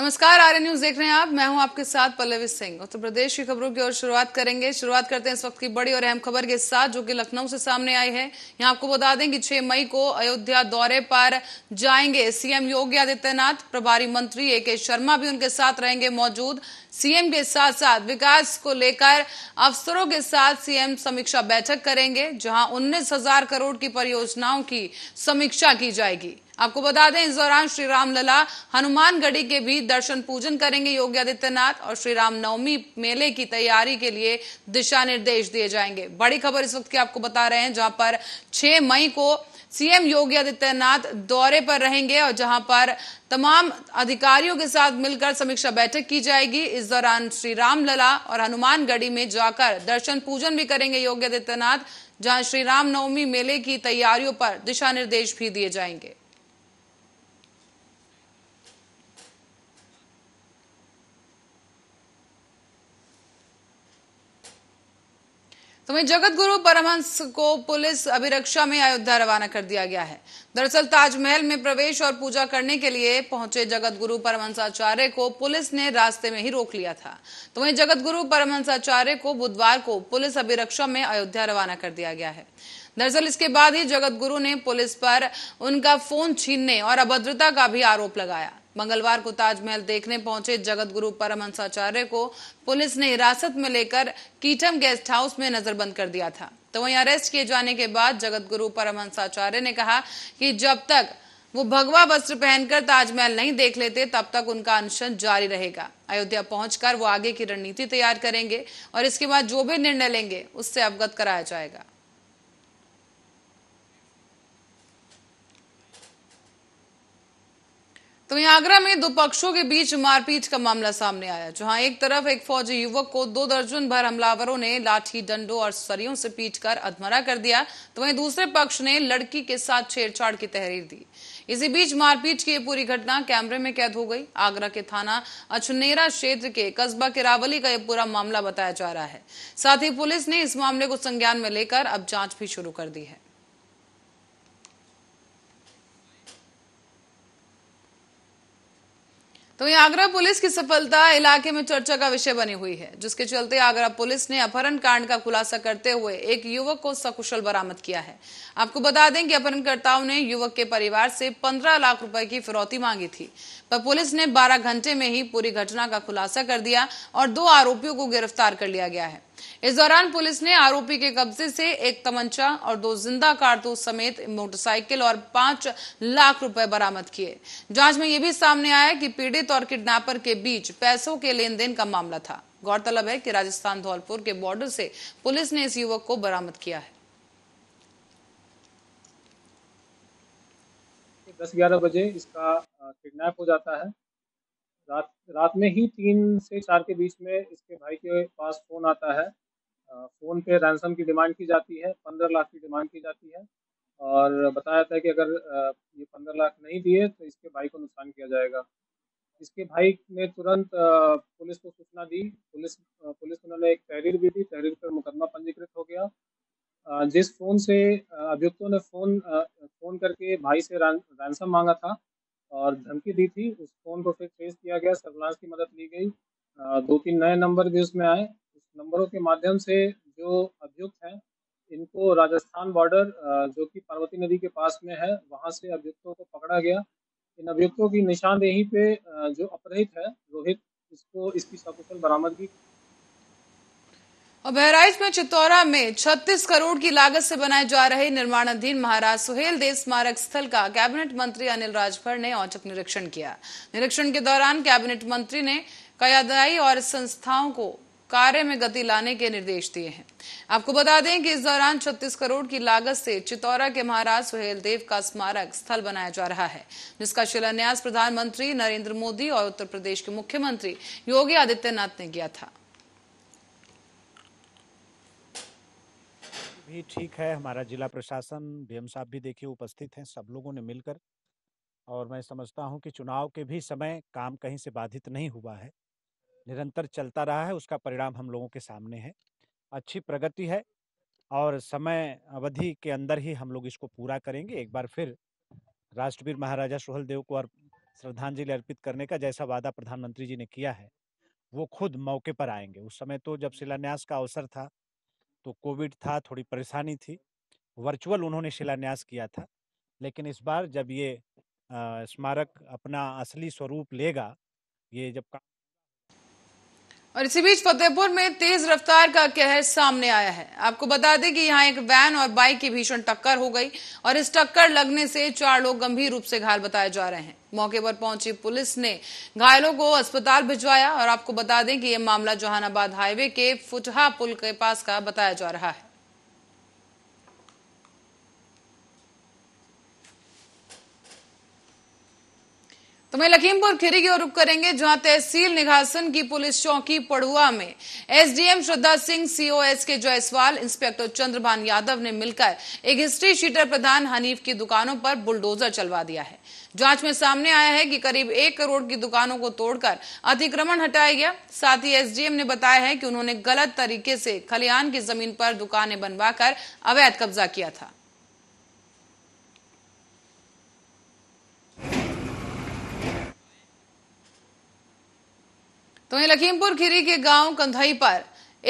नमस्कार R news देख रहे हैं आप मैं हूं आपके साथ पल्लवी सिंह उत्तर प्रदेश की खबरों की ओर शुरुआत करेंगे शुरुआत करते हैं इस वक्त की बड़ी और अहम खबर के साथ जो कि लखनऊ से सामने आई है यहां आपको बता दें कि 6 मई को अयोध्या दौरे पर जाएंगे सीएम योगी आदित्यनाथ प्रभारी मंत्री ए के शर्मा भी उनके साथ रहेंगे मौजूद सीएम के साथ साथ विकास को लेकर अफसरों के साथ सीएम समीक्षा बैठक करेंगे जहां उन्नीस हजार करोड़ की परियोजनाओं की समीक्षा की जाएगी आपको बता दें इस दौरान श्री राम लला हनुमानगढ़ी के भी दर्शन पूजन करेंगे योगी आदित्यनाथ और श्री राम नवमी मेले की तैयारी के लिए दिशा निर्देश दिए जाएंगे बड़ी खबर इस वक्त की आपको बता रहे हैं जहां पर 6 मई को सीएम योगी आदित्यनाथ दौरे पर रहेंगे और जहां पर तमाम अधिकारियों के साथ मिलकर समीक्षा बैठक की जाएगी इस दौरान श्री रामलला और हनुमानगढ़ी में जाकर दर्शन पूजन भी करेंगे योगी आदित्यनाथ जहां श्री रामनवमी मेले की तैयारियों पर दिशा निर्देश भी दिए जाएंगे तो वही जगत गुरु परमहंस को पुलिस अभिरक्षा में अयोध्या रवाना कर दिया गया है दरअसल ताजमहल में प्रवेश और पूजा करने के लिए पहुंचे जगत गुरु परमहंसाचार्य को पुलिस ने रास्ते में ही रोक लिया था तो वही जगत गुरु परमहंसाचार्य को बुधवार को पुलिस अभिरक्षा में अयोध्या रवाना कर दिया गया है दरअसल इसके बाद ही जगत गुरु ने पुलिस पर उनका फोन छीनने और अभद्रता का भी आरोप लगाया मंगलवार को ताजमहल देखने पहुंचे जगत गुरु परमहंसाचार्य को पुलिस ने हिरासत में लेकर कीटम गेस्ट हाउस में नजरबंद कर दिया था तो वहीं अरेस्ट किए जाने के बाद जगत गुरु परमहंसाचार्य ने कहा कि जब तक वो भगवा वस्त्र पहनकर ताजमहल नहीं देख लेते तब तक उनका अनशन जारी रहेगा अयोध्या पहुंचकर वो आगे की रणनीति तैयार करेंगे और इसके बाद जो भी निर्णय लेंगे उससे अवगत कराया जाएगा तो यहाँ आगरा में दो पक्षों के बीच मारपीट का मामला सामने आया जहां एक तरफ एक फौजी युवक को दो दर्जन भर हमलावरों ने लाठी डंडों और सरियों से पीटकर अधमरा कर दिया तो वहीं दूसरे पक्ष ने लड़की के साथ छेड़छाड़ की तहरीर दी इसी बीच मारपीट की पूरी घटना कैमरे में कैद हो गई आगरा के थाना अछनेरा क्षेत्र के कस्बा किरावली का यह पूरा मामला बताया जा रहा है साथ ही पुलिस ने इस मामले को संज्ञान में लेकर अब जांच भी शुरू कर दी है तो ये आगरा पुलिस की सफलता इलाके में चर्चा का विषय बनी हुई है जिसके चलते आगरा पुलिस ने अपहरण कांड का खुलासा करते हुए एक युवक को सकुशल बरामद किया है आपको बता दें कि अपहरणकर्ताओं ने युवक के परिवार से 15 लाख रुपए की फिरौती मांगी थी पर पुलिस ने 12 घंटे में ही पूरी घटना का खुलासा कर दिया और दो आरोपियों को गिरफ्तार कर लिया गया है इस दौरान पुलिस ने आरोपी के कब्जे से एक तमंचा और दो जिंदा कारतूस समेत मोटरसाइकिल और पांच लाख रुपए बरामद किए जांच में यह भी सामने आया कि पीड़ित और किडनैपर के बीच पैसों के लेन देन का मामला था गौरतलब है कि राजस्थान धौलपुर के बॉर्डर से पुलिस ने इस युवक को बरामद किया है दस ग्यारह बजे इसका किडनैप हो जाता है रात रात में ही तीन से चार के बीच में इसके भाई के पास फ़ोन आता है फ़ोन पे रैंसम की डिमांड की जाती है पंद्रह लाख की डिमांड की जाती है और बताया था कि अगर ये पंद्रह लाख नहीं दिए तो इसके भाई को नुकसान किया जाएगा इसके भाई ने तुरंत पुलिस को सूचना दी पुलिस पुलिस उन्होंने एक तहरीर भी दी तहरीर पर मुकदमा पंजीकृत हो गया जिस फ़ोन से अभियुक्तों ने फ़ोन फ़ोन करके भाई से रैंसम मांगा था और धमकी दी थी उस फोन को फिर फेस किया गया सर्वनाश की मदद ली गई दो तीन नए नंबर भी उसमें आए उस नंबरों के माध्यम से जो अभियुक्त हैं इनको राजस्थान बॉर्डर जो कि पार्वती नदी के पास में है वहाँ से अभियुक्तों को पकड़ा गया इन अभियुक्तों की निशानदेही पे जो अपराहित है रोहित इसको इसकी सकुशल बरामदगी और बहराइच में चित्तौरा में 36 करोड़ की लागत से बनाए जा रहे निर्माणाधीन महाराज सुहेल देव स्मारक स्थल का कैबिनेट मंत्री अनिल राजभर ने औचक निरीक्षण किया निरीक्षण के दौरान कैबिनेट मंत्री ने कयादाई और संस्थाओं को कार्य में गति लाने के निर्देश दिए हैं आपको बता दें कि इस दौरान 36 करोड़ की लागत से चित्तौरा के महाराज सुहेल देव का स्मारक स्थल बनाया जा रहा है जिसका शिलान्यास प्रधानमंत्री नरेंद्र मोदी और उत्तर प्रदेश के मुख्यमंत्री योगी आदित्यनाथ ने किया था भी ठीक है हमारा जिला प्रशासन डीएम साहब भी देखिए उपस्थित हैं सब लोगों ने मिलकर और मैं समझता हूं कि चुनाव के भी समय काम कहीं से बाधित नहीं हुआ है निरंतर चलता रहा है उसका परिणाम हम लोगों के सामने है अच्छी प्रगति है और समय अवधि के अंदर ही हम लोग इसको पूरा करेंगे एक बार फिर राष्ट्रवीर महाराजा सोहल देव को श्रद्धांजलि अर्पित करने का जैसा वादा प्रधानमंत्री जी ने किया है वो खुद मौके पर आएंगे उस समय तो जब शिलान्यास का अवसर था तो कोविड था थोड़ी परेशानी थी वर्चुअल उन्होंने शिलान्यास किया था लेकिन इस बार जब ये स्मारक अपना असली स्वरूप लेगा ये जब का... और इसी बीच फतेहपुर में तेज रफ्तार का कहर सामने आया है आपको बता दें कि यहाँ एक वैन और बाइक की भीषण टक्कर हो गई और इस टक्कर लगने से चार लोग गंभीर रूप से घायल बताए जा रहे हैं मौके पर पहुंची पुलिस ने घायलों को अस्पताल भिजवाया और आपको बता दें कि यह मामला जहानाबाद हाईवे के फुटहा पुल के पास का बताया जा रहा है तो मैं लखीमपुर खीरी की ओर रुक करेंगे जहां तहसील निघासन की पुलिस चौकी पड़ुआ में एसडीएम श्रद्धा सिंह सीओएस के जयसवाल इंस्पेक्टर चंद्रभान यादव ने मिलकर एक हिस्ट्री शीटर प्रधान हनीफ की दुकानों पर बुलडोजर चलवा दिया है जांच में सामने आया है कि करीब एक करोड़ की दुकानों को तोड़कर अतिक्रमण हटाया गया साथ ही एसडीएम ने बताया है कि उन्होंने गलत तरीके से खलिहान की जमीन पर दुकानें बनवाकर अवैध कब्जा किया था तो वहीं लखीमपुर खीरी के गांव कंधई पर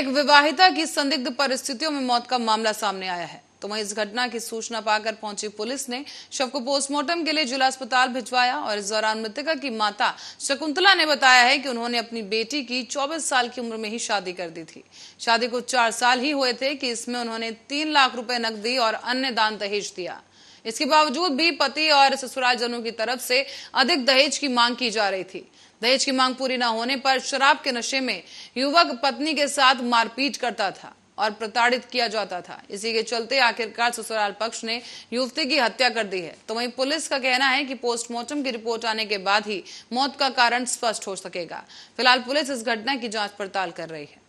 एक विवाहिता की संदिग्ध परिस्थितियों में मौत का मामला सामने आया है तो वहीं इस घटना की सूचना पाकर पहुंची पुलिस ने शव को पोस्टमार्टम के लिए जिला अस्पताल भिजवाया और इस दौरान मृतका की माता शकुंतला ने बताया है कि उन्होंने अपनी बेटी की 24 साल की उम्र में ही शादी कर दी थी शादी को चार साल ही हुए थे कि इसमें उन्होंने तीन लाख रुपए नकदी और अन्य दान दहेज दिया इसके बावजूद भी पति और ससुरालजनों की तरफ से अधिक दहेज की मांग की जा रही थी दहेज की मांग पूरी न होने पर शराब के नशे में युवक पत्नी के साथ मारपीट करता था और प्रताड़ित किया जाता था इसी के चलते आखिरकार ससुराल पक्ष ने युवती की हत्या कर दी है तो वहीं पुलिस का कहना है कि पोस्टमार्टम की रिपोर्ट आने के बाद ही मौत का कारण स्पष्ट हो सकेगा फिलहाल पुलिस इस घटना की जांच पड़ताल कर रही है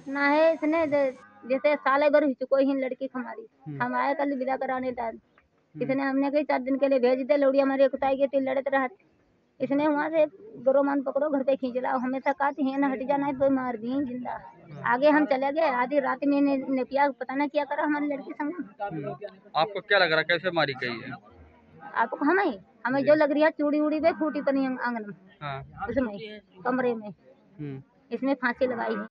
घटना है इसने जैसे साले भर चुको ही लड़की हमारी हम्म। आए कल विदा कराने हम्म। इसने हमने कही चार दिन के लिए भेज दे लोड़िया मारे कुताई गई थी लड़ते रहा इसने वहाँ से गरो मान पकड़ो घर पे खींच ला हमेशा कहती है ना हट जाना है तो मार दी जिंदा हम्म। आगे हम चले गए आधी रात में ने, ने पिया पता ना क्या करा हमारी लड़की संग आपको क्या लग रहा कैसे मारी गई है आपको हमें हमें जो लग रही है चूड़ी उड़ी पे फूटी पनी आंगन में हाँ। उसमें कमरे में हम्म। इसमें फांसी लगाई है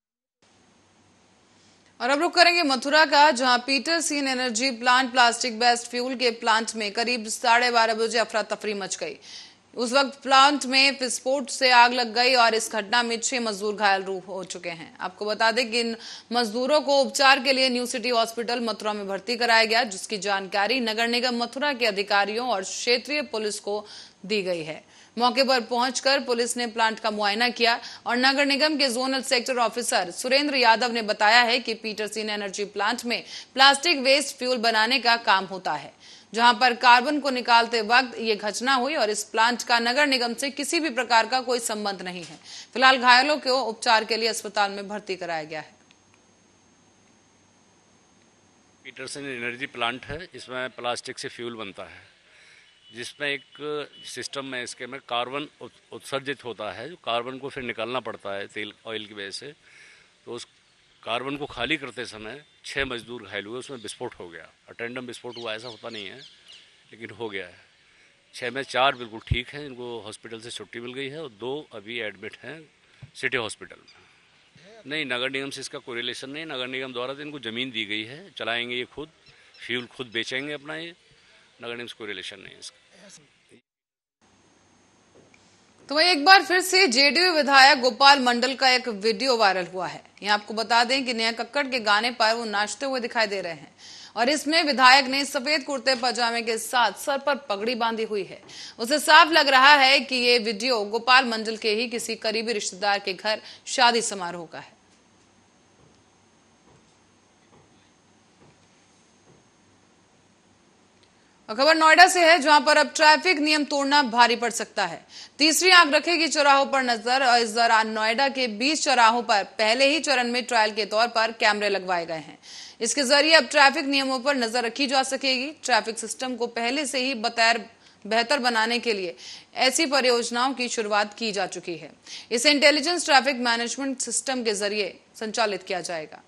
और अब रुक करेंगे मथुरा का जहां Petersen energy plant plastic waste fuel के प्लांट में करीब साढ़े बारह बजे अफरा तफरी मच गई उस वक्त प्लांट में विस्फोट से आग लग गई और इस घटना में छह मजदूर घायल रूप हो चुके हैं आपको बता दें कि इन मजदूरों को उपचार के लिए न्यू सिटी हॉस्पिटल मथुरा में भर्ती कराया गया जिसकी जानकारी नगर निगम मथुरा के अधिकारियों और क्षेत्रीय पुलिस को दी गई है मौके पर पहुंचकर पुलिस ने प्लांट का मुआयना किया और नगर निगम के zonal sector officer Surendra Yadav ने बताया है कि पीटरसिन एनर्जी प्लांट में प्लास्टिक वेस्ट फ्यूल बनाने का काम होता है जहां पर कार्बन को निकालते वक्त ये घटना हुई और इस प्लांट का नगर निगम से किसी भी प्रकार का कोई संबंध नहीं है फिलहाल घायलों को उपचार के लिए अस्पताल में भर्ती कराया गया है पीटरसन एनर्जी प्लांट है इसमें प्लास्टिक से फ्यूल बनता है जिसमें एक सिस्टम में इसके में कार्बन उत्सर्जित होता है जो कार्बन को फिर निकालना पड़ता है तेल ऑयल की वजह से तो उस कार्बन को खाली करते समय छः मजदूर घायल हुए उसमें विस्फोट हो गया अटेंडम विस्फोट हुआ ऐसा होता नहीं है लेकिन हो गया है छः में चार बिल्कुल ठीक हैं इनको हॉस्पिटल से छुट्टी मिल गई है और दो अभी एडमिट हैं सिटी हॉस्पिटल में नहीं नगर निगम से इसका कोरिलेशन नहीं नगर निगम द्वारा तो इनको ज़मीन दी गई है चलाएंगे ये खुद फ्यूल खुद बेचेंगे अपना ये नगर निगम से कोई रिलेशन नहीं है इसका तो वही एक बार फिर से जेडीयू विधायक गोपाल मंडल का एक वीडियो वायरल हुआ है यहाँ आपको बता दें कि नेहा कक्कड़ के गाने पर वो नाचते हुए दिखाई दे रहे हैं और इसमें विधायक ने सफेद कुर्ते पजामे के साथ सर पर पगड़ी बांधी हुई है उसे साफ लग रहा है कि ये वीडियो गोपाल मंडल के ही किसी करीबी रिश्तेदार के घर शादी समारोह का है खबर नोएडा से है जहां पर अब ट्रैफिक नियम तोड़ना भारी पड़ सकता है तीसरी आंख रखेगी चौराहों पर नजर और इस दौरान नोएडा के 20 चौराहों पर पहले ही चरण में ट्रायल के तौर पर कैमरे लगवाए गए हैं इसके जरिए अब ट्रैफिक नियमों पर नजर रखी जा सकेगी ट्रैफिक सिस्टम को पहले से ही बतैर बेहतर बनाने के लिए ऐसी परियोजनाओं की शुरुआत की जा चुकी है इसे इंटेलिजेंस ट्रैफिक मैनेजमेंट सिस्टम के जरिए संचालित किया जाएगा